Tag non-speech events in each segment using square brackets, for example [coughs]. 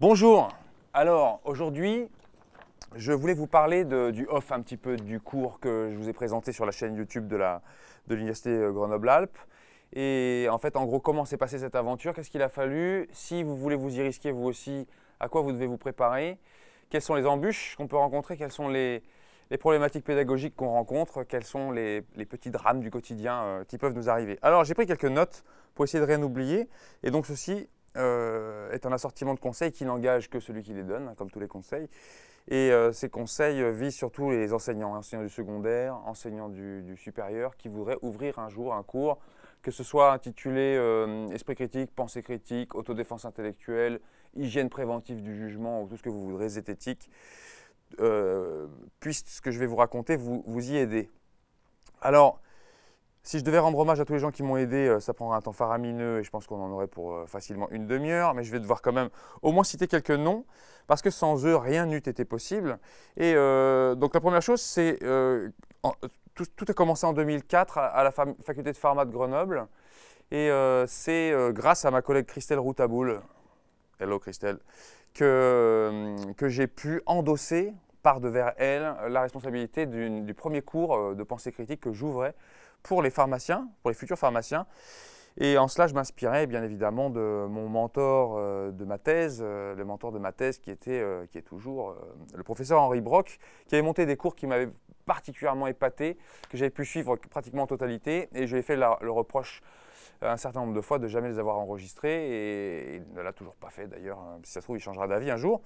Bonjour, alors aujourd'hui je voulais vous parler du off un petit peu du cours que je vous ai présenté sur la chaîne YouTube de l'Université de euh, Grenoble-Alpes. Et en fait en gros comment s'est passée cette aventure, qu'est-ce qu'il a fallu, si vous voulez vous y risquer vous aussi, à quoi vous devez vous préparer, quelles sont les embûches qu'on peut rencontrer, quelles sont les, problématiques pédagogiques qu'on rencontre, quels sont les, petits drames du quotidien euh, qui peuvent nous arriver. Alors j'ai pris quelques notes pour essayer de rien oublier, et donc ceci euh, est un assortiment de conseils qui n'engage que celui qui les donne, comme tous les conseils. Et euh, ces conseils visent surtout les enseignants, enseignants du secondaire, enseignants du, supérieur, qui voudraient ouvrir un jour un cours, que ce soit intitulé euh, Esprit critique, pensée critique, autodéfense intellectuelle, hygiène préventive du jugement ou tout ce que vous voudrez, zététique, puisse ce que je vais vous raconter vous, vous y aider. Alors, si je devais rendre hommage à tous les gens qui m'ont aidé, euh, ça prendrait un temps faramineux et je pense qu'on en aurait pour euh, facilement une demi-heure, mais je vais devoir quand même au moins citer quelques noms, parce que sans eux, rien n'eût été possible. Et euh, donc la première chose, c'est... tout, a commencé en 2004 à, la faculté de pharma de Grenoble, et c'est grâce à ma collègue Christelle Routaboul, hello Christelle, que, que j'ai pu endosser par devers elle la responsabilité du premier cours de pensée critique que j'ouvrais pour les pharmaciens, pour les futurs pharmaciens. Et en cela, je m'inspirais bien évidemment de mon mentor euh, de ma thèse, euh, le mentor de ma thèse qui, était, euh, qui est toujours le professeur Henri Brock, qui avait monté des cours qui m'avaient particulièrement épaté, que j'avais pu suivre pratiquement en totalité, et je lui ai fait le reproche un certain nombre de fois de jamais les avoir enregistrés, et il ne l'a toujours pas fait d'ailleurs, hein. si ça se trouve, il changera d'avis un jour.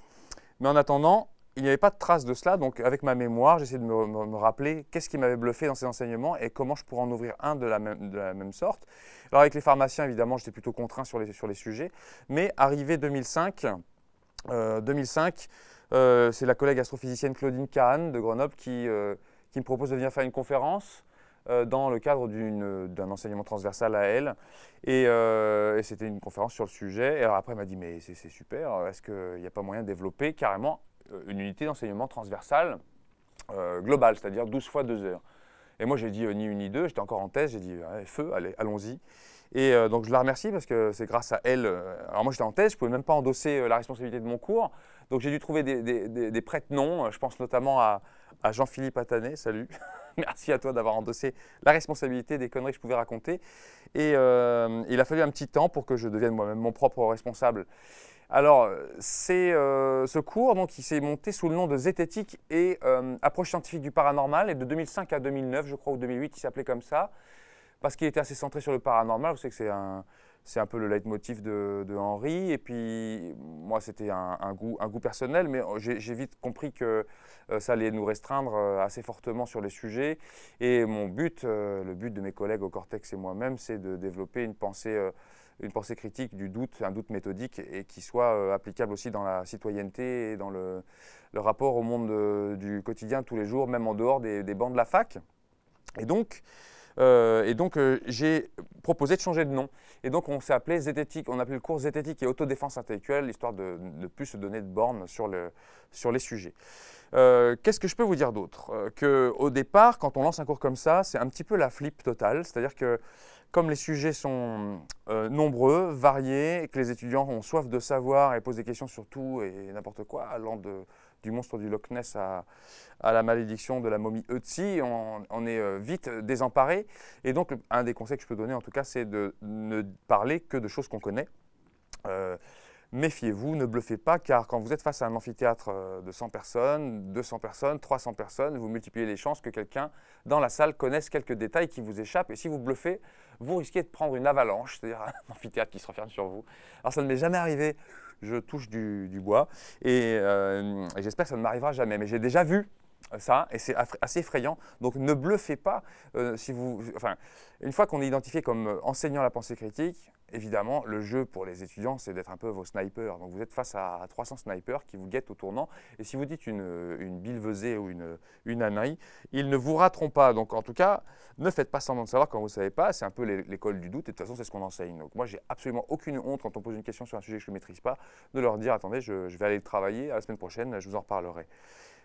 Mais en attendant, il n'y avait pas de trace de cela, donc avec ma mémoire, j'essaie de me, rappeler qu'est-ce qui m'avait bluffé dans ces enseignements et comment je pourrais en ouvrir un de la même, de la même sorte. Alors avec les pharmaciens, évidemment, j'étais plutôt contraint sur les, sur les sujets, mais arrivé 2005, 2005 euh, euh, c'est la collègue astrophysicienne Claudine Kahn de Grenoble qui, euh, qui me propose de venir faire une conférence dans le cadre d'un enseignement transversal à elle. Et, c'était une conférence sur le sujet. Et après, elle m'a dit, mais c'est super, est-ce qu'il n'y a pas moyen de développer carrément euh, une unité d'enseignement transversale euh, globale, c'est-à-dire 12 fois 2 heures. Et moi, j'ai dit euh, ni une ni deux, j'étais encore en thèse, j'ai dit feu, allez, allons-y. Et donc je la remercie parce que c'est grâce à elle. alors moi j'étais en thèse, je ne pouvais même pas endosser la responsabilité de mon cours. Donc j'ai dû trouver des, des, des, noms Je pense notamment à, à Jean-Philippe Attané, salut. [laughs] Merci à toi d'avoir endossé la responsabilité des conneries que je pouvais raconter. Et il a fallu un petit temps pour que je devienne moi-même mon propre responsable. Alors, euh, c'est euh, ce cours, donc, il s'est monté sous le nom de Zététique et euh, approche scientifique du paranormal. Et de 2005 à 2009, je crois, ou 2008, il s'appelait comme ça, parce qu'il était assez centré sur le paranormal. Vous savez que c'est un, c'est un peu le leitmotiv de, de Henri. Et puis, moi, c'était un, goût, un goût personnel, mais oh, j'ai vite compris que ça allait nous restreindre assez fortement sur les sujets. Et mon but, le but de mes collègues au Cortex et moi-même, c'est de développer une pensée une pensée critique du doute, un doute méthodique, et qui soit euh, applicable aussi dans la citoyenneté et dans le, rapport au monde euh, du quotidien tous les jours, même en dehors des, bancs de la fac. Et donc, euh, et donc j'ai proposé de changer de nom. Et donc on s'est appelé zététique, on appelé le cours zététique et autodéfense intellectuelle, histoire de ne plus se donner de bornes sur, le, sur les sujets. Qu'est-ce que je peux vous dire d'autre Que au départ, quand on lance un cours comme ça, c'est un petit peu la flip totale, c'est-à-dire que comme les sujets sont euh, nombreux, variés, que les étudiants ont soif de savoir et posent des questions sur tout et n'importe quoi, allant du monstre du Loch Ness à, à la malédiction de la momie Ötzi, on, est euh, vite désemparé. Et donc, un des conseils que je peux donner, en tout cas, c'est de ne parler que de choses qu'on connaît. Euh, méfiez-vous, ne bluffez pas, car quand vous êtes face à un amphithéâtre euh, de 100 personnes, 200 personnes, 300 personnes, vous multipliez les chances que quelqu'un dans la salle connaisse quelques détails qui vous échappent. Et si vous bluffez, vous risquez de prendre une avalanche, c'est-à-dire [laughs] un amphithéâtre qui se referme sur vous. Alors ça ne m'est jamais arrivé, je touche du, bois, euh, et, j'espère que ça ne m'arrivera jamais. Mais j'ai déjà vu euh, ça, et c'est assez effrayant. Donc ne bluffez pas. une fois qu'on est identifié comme enseignant la pensée critique, évidemment, le jeu pour les étudiants, c'est d'être un peu vos snipers. Donc vous êtes face à 300 snipers qui vous guettent au tournant. Et si vous dites une, une ou une, une ils ne vous rateront pas. Donc en tout cas, ne faites pas semblant de savoir quand vous ne savez pas. C'est un peu l'école du doute. Et de toute façon, c'est ce qu'on enseigne. Donc moi, j'ai absolument aucune honte quand on pose une question sur un sujet que je ne maîtrise pas, de leur dire, attendez, je, je vais aller le travailler. À la semaine prochaine, je vous en reparlerai.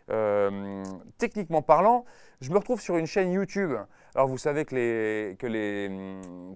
Euh, techniquement parlant, je me retrouve sur une chaîne YouTube. Alors vous savez que, les, que, les,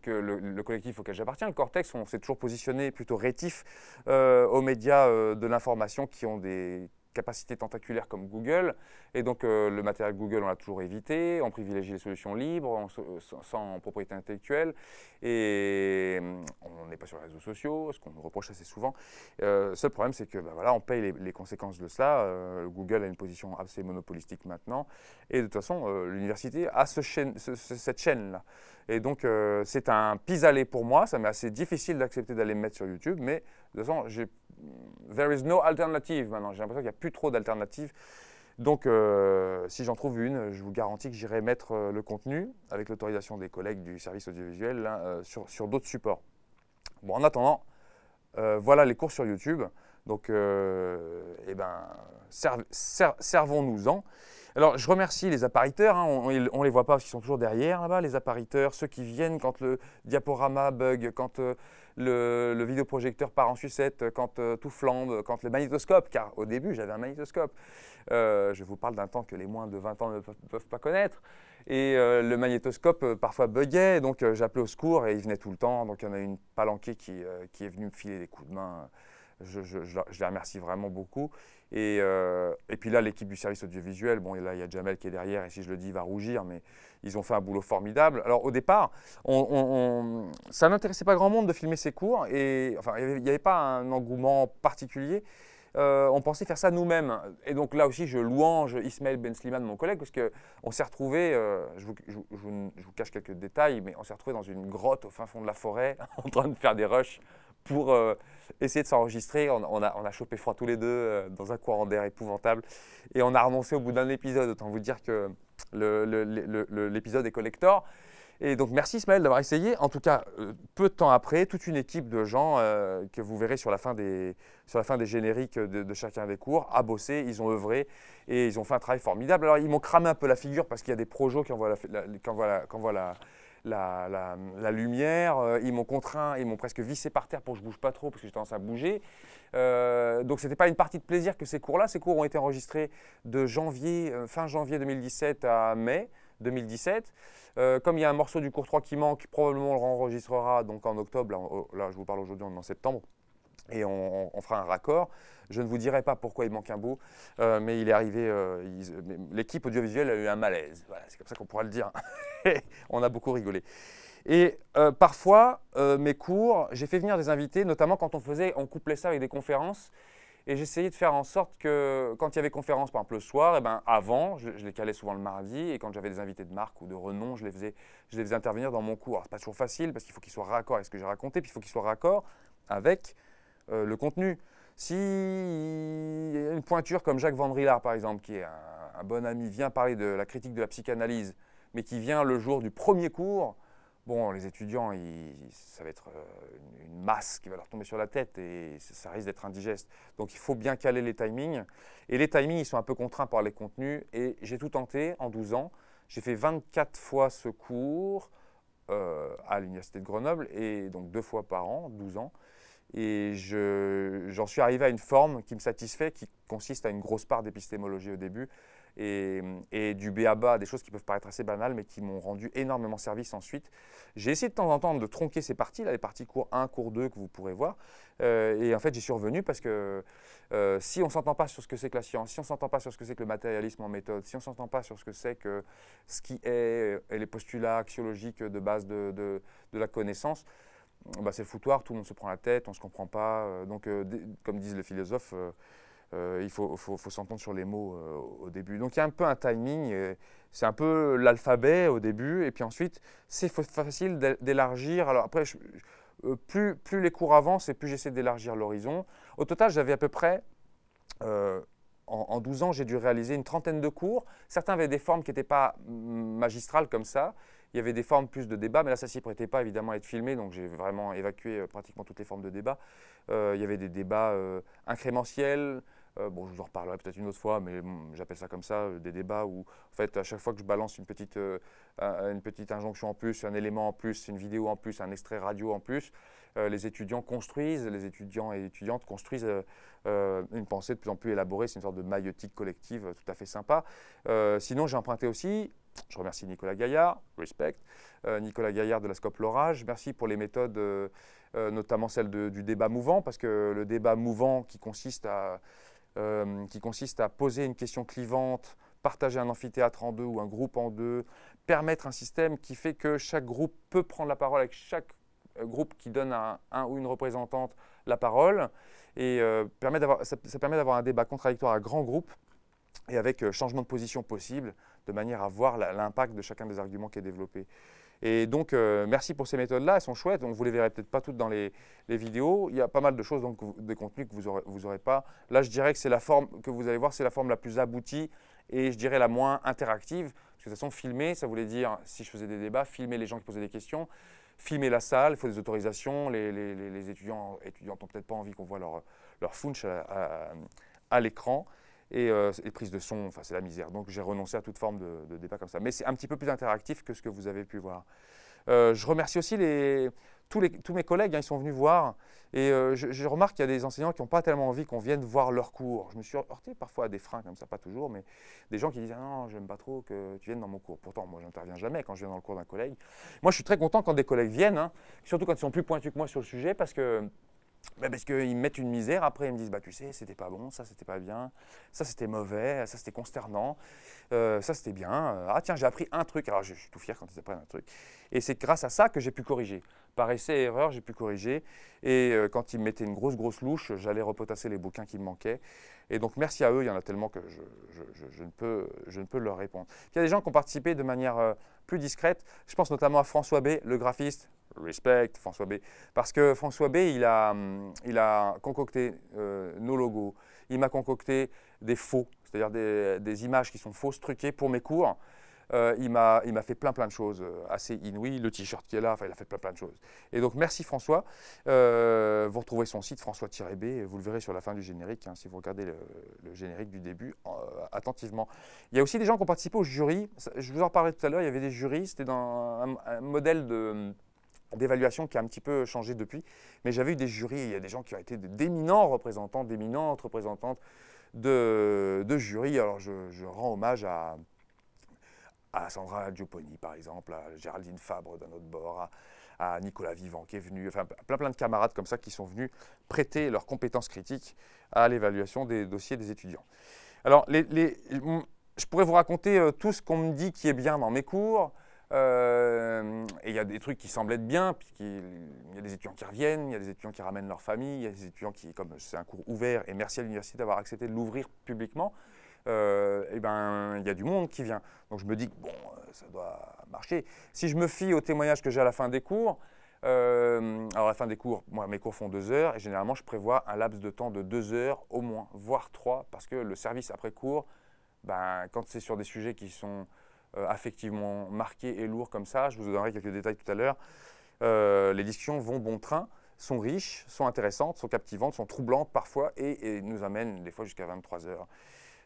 que le, collectif auquel j'appartiens, le Cortex, on s'est toujours positionné plutôt rétif euh, aux médias euh, de l'information qui ont des capacité tentaculaire comme Google. Et donc, euh, le matériel Google, on l'a toujours évité. On privilégie les solutions libres, euh, sans, propriété intellectuelle. Et euh, on n'est pas sur les réseaux sociaux, ce qu'on nous reproche assez souvent. Euh, seul problème, c'est que bah, voilà, on paye les, conséquences de cela. Google a une position assez monopolistique maintenant. Et de toute façon, l'université a ce cette chaîne-là. Et donc, euh, c'est un pis-aller pour moi. Ça m'est assez difficile d'accepter d'aller me mettre sur YouTube. Mais de toute façon, mm, there is no alternative maintenant. J'ai l'impression qu'il n'y a plus trop d'alternatives. Donc, euh, si j'en trouve une, je vous garantis que j'irai mettre euh, le contenu, avec l'autorisation des collègues du service audiovisuel, hein, sur, d'autres supports. Bon, en attendant, voilà les cours sur YouTube. Donc, eh ben, servons-nous-en. Alors, je remercie les appariteurs, hein, on ne les voit pas parce qu'ils sont toujours derrière là-bas, les appariteurs, ceux qui viennent quand le diaporama bug, quand euh, le, vidéoprojecteur part en sucette, quand euh, tout flambe, quand le magnétoscope, car au début, j'avais un magnétoscope. Euh, je vous parle d'un temps que les moins de 20 ans ne peuvent, pas connaître. Et le magnétoscope parfois buguait, donc j'appelais au secours et il venait tout le temps. Donc, il y en a une palanquée qui, qui est venue me filer des coups de main je, les remercie vraiment beaucoup. Euh, et, puis là, l'équipe du service audiovisuel, bon, là, il y a Jamel qui est derrière, et si je le dis, il va rougir, mais ils ont fait un boulot formidable. Alors, au départ, ça n'intéressait pas grand monde de filmer ces cours, et enfin, il n'y avait pas un engouement particulier. Euh, on pensait faire ça nous-mêmes. Et donc là aussi, je louange Ismaël Ben Slimane, mon collègue, parce qu'on s'est retrouvé, euh, je, vous, vous, cache quelques détails, mais on s'est retrouvé dans une grotte au fin fond de la forêt, [laughs] en train de faire des rushs pour euh, essayer de s'enregistrer. On, a, chopé froid tous les deux euh, dans un courant d'air épouvantable. Et on a renoncé au bout d'un épisode. Autant vous dire que l'épisode est collector. Et donc merci Ismaël d'avoir essayé. En tout cas, euh, peu de temps après, toute une équipe de gens que vous verrez sur la fin des, sur la fin des génériques de, chacun des cours a bossé, ils ont œuvré et ils ont fait un travail formidable. Alors ils m'ont cramé un peu la figure parce qu'il y a des projets qui envoient qui qui envoient la la, lumière, euh, ils m'ont contraint, ils m'ont presque vissé par terre pour que je bouge pas trop parce que j'ai tendance à bouger. Euh, donc ce n'était pas une partie de plaisir que ces cours-là. Ces cours ont été enregistrés de janvier, euh, fin janvier 2017 à mai 2017. comme il y a un morceau du cours 3 qui manque, probablement on le enregistrera donc en octobre. Là, oh, là je vous parle aujourd'hui, on est en septembre et on, fera un raccord. Je ne vous dirai pas pourquoi il manque un bout, euh, mais il est arrivé, euh, l'équipe audiovisuelle a eu un malaise. Voilà, c'est comme ça qu'on pourra le dire. [laughs] on a beaucoup rigolé. Et euh, parfois, mes cours, j'ai fait venir des invités, notamment quand on faisait, on couplait ça avec des conférences. Et j'essayais de faire en sorte que quand il y avait conférence, par exemple le soir, et eh ben avant, je, je les calais souvent le mardi, et quand j'avais des invités de marque ou de renom, je les faisais, je les faisais intervenir dans mon cours. C'est pas toujours facile parce qu'il faut qu'ils soient raccord avec ce que j'ai raconté, puis il faut qu'ils soient raccord avec euh, le contenu. Si une pointure comme Jacques Vandrillard, par exemple, qui est un, bon ami, vient parler de la critique de la psychanalyse, mais qui vient le jour du premier cours, bon, les étudiants, ça va être euh, une masse qui va leur tomber sur la tête et ça risque d'être indigeste. Donc il faut bien caler les timings. Et les timings, ils sont un peu contraints par les contenus. Et j'ai tout tenté en 12 ans. J'ai fait 24 fois ce cours euh, à l'université de Grenoble, et donc deux fois par an, 12 ans. Et j'en suis arrivé à une forme qui me satisfait, qui consiste à une grosse part d'épistémologie au début et, et du béaba, des choses qui peuvent paraître assez banales, mais qui m'ont rendu énormément service ensuite. J'ai essayé de temps en temps de tronquer ces parties, là, les parties cours 1, cours 2 que vous pourrez voir. Euh, et en fait, j'y suis revenu parce que euh, si on ne s'entend pas sur ce que c'est que la science, si on ne s'entend pas sur ce que c'est que le matérialisme en méthode, si on ne s'entend pas sur ce que c'est que ce qui est et les postulats axiologiques de base de la connaissance, bah, c'est le foutoir, tout le monde se prend la tête, on ne se comprend pas. Euh, donc, euh, comme disent les philosophes, euh, il faut, s'entendre sur les mots au début. Donc, il y a un peu un timing, c'est un peu l'alphabet au début, et puis ensuite, c'est facile d'élargir. Alors, après, plus, les cours avancent et plus j'essaie d'élargir l'horizon. Au total, j'avais à peu près, en, en, 12 ans, j'ai dû réaliser une trentaine de cours. Certains avaient des formes qui n'étaient pas mm, magistrales comme ça. Il y avait des formes plus de débat, mais là, ça s'y prêtait pas évidemment à être filmé, donc j'ai vraiment évacué euh, pratiquement toutes les formes de débat. Euh, il y avait des débats euh, incrémentiels. bon, je vous en reparlerai peut-être une autre fois, mais j'appelle ça comme ça, des débats où, en fait, à chaque fois que je balance une petite, une petite injonction en plus, un élément en plus, une vidéo en plus, un extrait radio en plus, les étudiants construisent, les étudiants et étudiantes construisent une pensée de plus en plus élaborée. C'est une sorte de maïotique collective tout à fait sympa. sinon, j'ai emprunté aussi je remercie Nicolas Gaillard, respect, euh, Nicolas Gaillard de la Scope L'Orage. Merci pour les méthodes, euh, euh, notamment celle du débat mouvant, parce que le débat mouvant qui consiste à, qui consiste à poser une question clivante, partager un amphithéâtre en deux ou un groupe en deux, permettre un système qui fait que chaque groupe peut prendre la parole avec chaque groupe qui donne à un, ou une représentante la parole, et permet ça, ça permet d'avoir un débat contradictoire à grands groupes et avec euh, changement de position possible, de manière à voir l'impact de chacun des arguments qui est développé. Et donc, euh, merci pour ces méthodes-là, elles sont chouettes. On vous les verrez peut-être pas toutes dans les, les, vidéos. Il y a pas mal de choses, donc des contenus que vous n'aurez vous aurez pas. Là, je dirais que c'est la forme que vous allez voir, c'est la forme la plus aboutie et je dirais la moins interactive. Parce que de toute façon, filmer, ça voulait dire, si je faisais des débats, filmer les gens qui posaient des questions, filmer la salle, il faut des autorisations. Les, les, étudiants n'ont peut-être pas envie qu'on voit leur, leur funch à l'écran et, euh, prise de son, enfin c'est la misère. Donc j'ai renoncé à toute forme de, débat comme ça. Mais c'est un petit peu plus interactif que ce que vous avez pu voir. Euh, je remercie aussi les, tous, les, tous, mes collègues, hein, ils sont venus voir. Et euh, je, remarque qu'il y a des enseignants qui n'ont pas tellement envie qu'on vienne voir leur cours. Je me suis heurté parfois à des freins comme ça, pas toujours, mais des gens qui disent ah non, j'aime pas trop que tu viennes dans mon cours. Pourtant, moi, j'interviens jamais quand je viens dans le cours d'un collègue. Moi, je suis très content quand des collègues viennent, hein, surtout quand ils sont plus pointus que moi sur le sujet, parce que bah, parce qu'ils me mettent une misère, après ils me disent bah tu sais c'était pas bon, ça c'était pas bien, ça c'était mauvais, ça c'était consternant, euh, ça c'était bien, euh, ah tiens j'ai appris un truc, alors je, suis tout fier quand ils apprennent un truc, et c'est grâce à ça que j'ai pu corriger, par essai et erreur j'ai pu corriger, et euh, quand ils me mettaient une grosse grosse louche, j'allais repotasser les bouquins qui me manquaient, et donc merci à eux, il y en a tellement que je, je, ne, peux, je ne peux leur répondre. Il y a des gens qui ont participé de manière plus discrète, je pense notamment à François B, le graphiste, respect François B. Parce que François B, il a, hum, il a concocté euh, nos logos, il m'a concocté des faux, c'est-à-dire des, images qui sont fausses, truquées pour mes cours. Euh, il m'a fait plein plein de choses euh, assez inouïes, le t-shirt qui est là, enfin il a fait plein plein de choses. Et donc merci François, vous retrouvez son site françois-b, vous le verrez sur la fin du générique, hein, si vous regardez le, générique du début attentivement. Il y a aussi des gens qui ont participé au jury, je vous en parlais tout à l'heure, il y avait des jurys, c'était dans un, modèle de... Hum, d'évaluation qui a un petit peu changé depuis. Mais j'avais eu des jurys, il y a des gens qui ont été d'éminents représentants, d'éminentes représentantes de, de jurys. Alors je, rends hommage à, Sandra Giupponi par exemple, à Géraldine Fabre d'un autre bord, à, Nicolas Vivant qui est venu, enfin plein plein de camarades comme ça qui sont venus prêter leurs compétences critiques à l'évaluation des dossiers des étudiants. Alors je pourrais vous raconter euh, tout ce qu'on me dit qui est bien dans mes cours, euh, et il y a des trucs qui semblent être bien, puisqu'il il y a des étudiants qui reviennent, il y a des étudiants qui ramènent leur famille, il y a des étudiants qui, comme c'est un cours ouvert, et merci à l'université d'avoir accepté de l'ouvrir publiquement, et euh, eh ben il y a du monde qui vient. Donc je me dis que bon, euh, ça doit marcher. Si je me fie au témoignage que j'ai à la fin des cours, alors à la fin des cours, moi mes cours font deux heures et généralement je prévois un laps de temps de deux heures au moins, voire trois, parce que le service après cours, ben, quand c'est sur des sujets qui sont euh, affectivement marqué et lourd comme ça. Je vous donnerai quelques détails tout à l'heure. Euh, les discussions vont bon train, sont riches, sont intéressantes, sont captivantes, sont troublantes parfois et, nous amènent des fois jusqu'à 23 heures.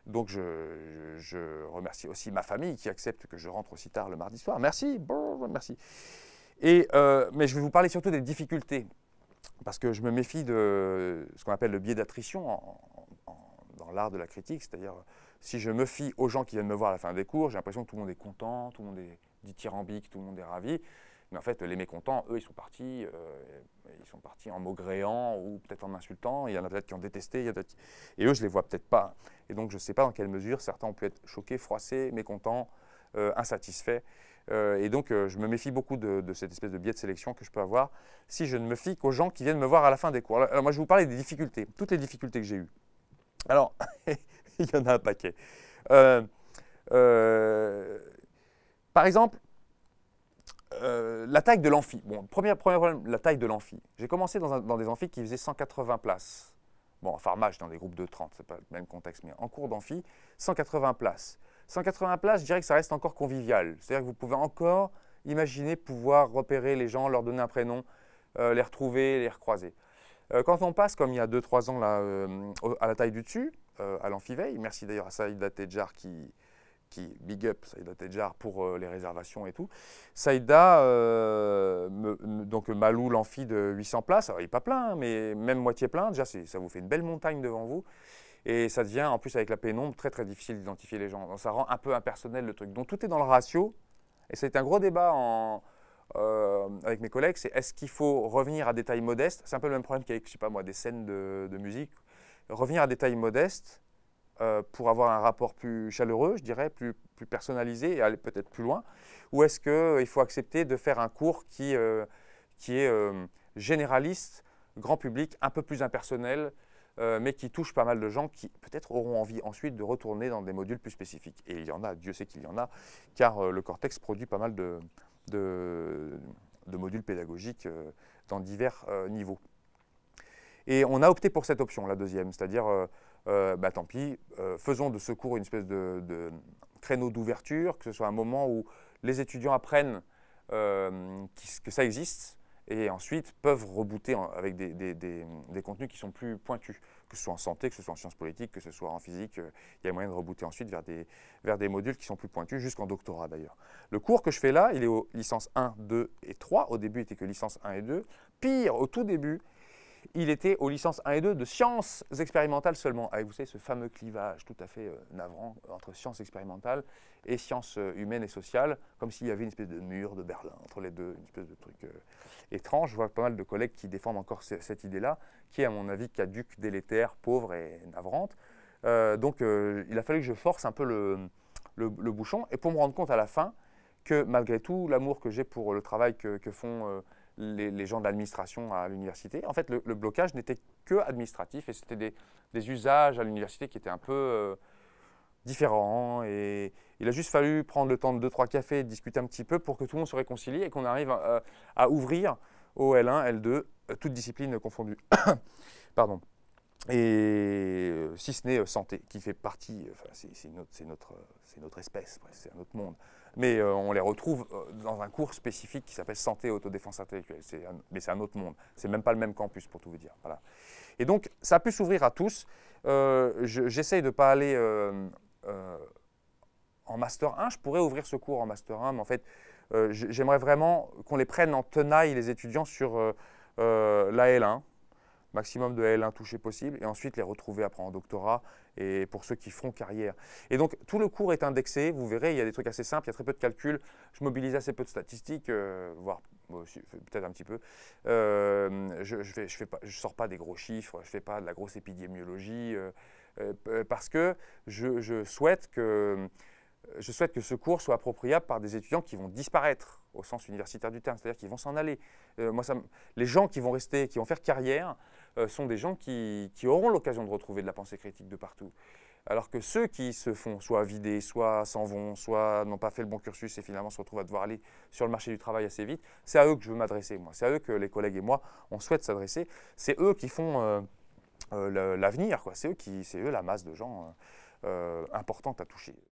Donc je, je, remercie aussi ma famille qui accepte que je rentre aussi tard le mardi soir. Merci, merci. Et, euh, mais je vais vous parler surtout des difficultés parce que je me méfie de ce qu'on appelle le biais d'attrition dans l'art de la critique, c'est-à-dire si je me fie aux gens qui viennent me voir à la fin des cours, j'ai l'impression que tout le monde est content, tout le monde est dithyrambique, tout le monde est ravi. Mais en fait, les mécontents, eux, ils sont partis, euh, ils sont partis en maugréant ou peut-être en insultant. Il y en a peut-être qui ont détesté, et eux, je les vois peut-être pas. Et donc, je ne sais pas dans quelle mesure certains ont pu être choqués, froissés, mécontents, euh, insatisfaits. Euh, et donc, je me méfie beaucoup de, de, cette espèce de biais de sélection que je peux avoir si je ne me fie qu'aux gens qui viennent me voir à la fin des cours. Alors, moi, je vais vous parler des difficultés, toutes les difficultés que j'ai eues. Alors, [laughs] [laughs] il y en a un paquet. Euh, euh, par exemple, euh, la taille de l'amphi. Bon, premier, problème, la taille de l'amphi. J'ai commencé dans, des amphis qui faisaient 180 places. Bon, en farmage, dans des groupes de 30, c'est pas le même contexte, mais en cours d'amphi, 180 places. 180 places, je dirais que ça reste encore convivial. C'est-à-dire que vous pouvez encore imaginer pouvoir repérer les gens, leur donner un prénom, les retrouver, les recroiser. quand on passe, comme il y a 2-3 ans à la taille du dessus, à euh, l'Amphiveille. Merci d'ailleurs à Saïda tejar qui, qui big up Saïda Tejar pour euh, les réservations et tout. Saïda, euh, donc Malou, l'amphi de 800 places, Alors, il n'est pas plein, hein, mais même moitié plein, déjà ça vous fait une belle montagne devant vous. Et ça devient, en plus avec la pénombre, très très difficile d'identifier les gens. Donc ça rend un peu impersonnel le truc. Donc tout est dans le ratio. Et ça a été un gros débat en, avec mes collègues, c'est est-ce qu'il faut revenir à des tailles modestes C'est un peu le même problème qu'avec, je sais pas moi, des scènes de, de musique revenir à des tailles modestes euh, pour avoir un rapport plus chaleureux, je dirais, plus, plus personnalisé et aller peut-être plus loin Ou est-ce qu'il euh, faut accepter de faire un cours qui, euh, qui est généraliste, grand public, un peu plus impersonnel, mais qui touche pas mal de gens qui peut-être auront envie ensuite de retourner dans des modules plus spécifiques Et il y en a, Dieu sait qu'il y en a, car le cortex produit pas mal de modules pédagogiques dans divers niveaux. Et on a opté pour cette option, la deuxième, c'est-à-dire, euh, euh, bah, tant pis, euh, faisons de ce cours une espèce de, créneau d'ouverture, que ce soit un moment où les étudiants apprennent que ça existe et ensuite peuvent rebooter avec des, contenus qui sont plus pointus, que ce soit en santé, que ce soit en sciences politiques, que ce soit en physique, il y a moyen de rebooter ensuite vers des, vers des modules qui sont plus pointus, jusqu'en doctorat d'ailleurs. Le cours que je fais là, il est aux licences 1, 2 et 3, au début il était que licence 1 et 2, pire, au tout début, il était aux licences 1 et 2 de sciences expérimentales seulement, ah, vous savez ce fameux clivage tout à fait euh, navrant entre sciences expérimentales et sciences euh, humaines et sociales, comme s'il y avait une espèce de mur de Berlin entre les deux, une espèce de truc euh, étrange. Je vois pas mal de collègues qui défendent encore cette idée-là, qui est à mon avis caduque, délétère, pauvre et navrante. donc il a fallu que je force un peu le, bouchon, et pour me rendre compte à la fin que malgré tout l'amour que j'ai pour le travail que, que font les, gens de l'administration à l'université. En fait, le, blocage n'était que administratif et c'était des, usages à l'université qui étaient un peu euh, différents. Et il a juste fallu prendre le temps de deux, trois cafés, discuter un petit peu pour que tout le monde se réconcilie et qu'on arrive euh, à, ouvrir au L1, L2, euh, toutes disciplines confondues. [coughs] Pardon. Et si ce n'est santé, qui fait partie, c'est notre, notre espèce, c'est un autre monde mais euh, on les retrouve euh, dans un cours spécifique qui s'appelle Santé et autodéfense intellectuelle. mais c'est un autre monde. n'est même pas le même campus, pour tout vous dire. Et donc, ça a pu s'ouvrir à tous. Euh, j'essaye de ne pas aller en Master 1. Je pourrais ouvrir ce cours en Master 1, mais en fait, j'aimerais vraiment qu'on les prenne en tenaille, les étudiants, sur l'AL1, maximum de L1 touchés possible, et ensuite les retrouver après en doctorat, et pour ceux qui feront carrière. Et donc, tout le cours est indexé, vous verrez, il y a des trucs assez simples, il y a très peu de calculs, je mobilise assez peu de statistiques, euh, voire peut-être un petit peu. Euh, je ne je fais, je sors pas des gros chiffres, je ne fais pas de la grosse épidémiologie, euh, parce que je, je souhaite que je souhaite que ce cours soit appropriable par des étudiants qui vont disparaître au sens universitaire du terme, c'est-à-dire qui vont s'en aller. moi, les gens qui vont rester, qui vont faire carrière, euh, sont des gens qui, auront l'occasion de retrouver de la pensée critique de partout. Alors que ceux qui se font soit vider, soit s'en vont, soit n'ont pas fait le bon cursus et finalement se retrouvent à devoir aller sur le marché du travail assez vite, c'est à eux que je veux m'adresser, moi. C'est à eux que les collègues et moi, on souhaite s'adresser. C'est eux qui font euh, euh, l'avenir, C'est eux, qui, eux la masse de gens importantes importante à toucher.